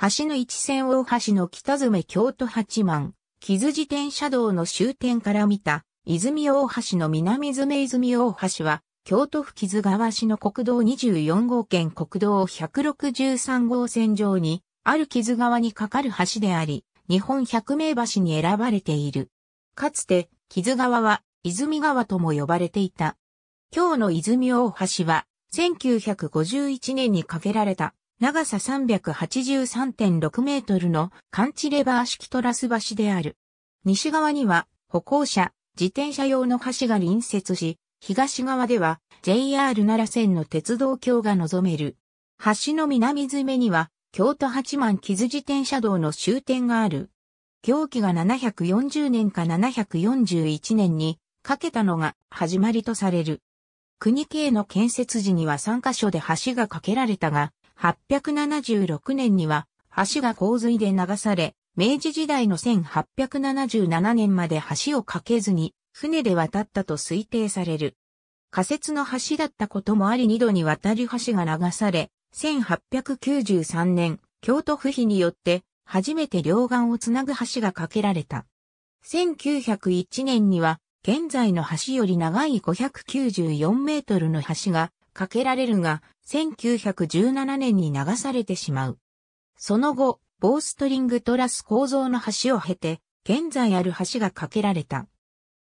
橋の一線大橋の北詰京都八幡、木津自転車道の終点から見た、泉大橋の南詰泉大橋は、京都府木津川市の国道24号圏国道163号線上に、ある木津川に架かる橋であり、日本百名橋に選ばれている。かつて、木津川は、泉川とも呼ばれていた。今日の泉大橋は、1951年に架けられた長さ383.6メートルのカンチレバー式トラス橋である。西側には歩行者、自転車用の橋が隣接し、東側では JR 奈良線の鉄道橋が望める。橋の南詰めには京都八幡木津自転車道の終点がある。行基が740年か741年にかけたのが始まりとされる。国系の建設時には3カ所で橋が架けられたが、1876年には橋が洪水で流され、明治時代の1877年まで橋を架けずに船で渡ったと推定される。仮設の橋だったこともあり二度に渡るり橋が流され、1893年、京都府費によって初めて両岸をつなぐ橋が架けられた。1901年には現在の橋より長い594メートルの橋がかけられるが、1917年に流されてしまう。その後、ボーストリングトラス構造の橋を経て、現在ある橋が架けられた。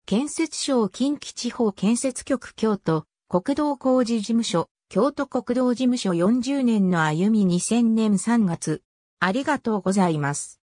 建設省近畿地方建設局京都、国道工事事務所、京都国道事務所40年の歩み2000年3月。ありがとうございます。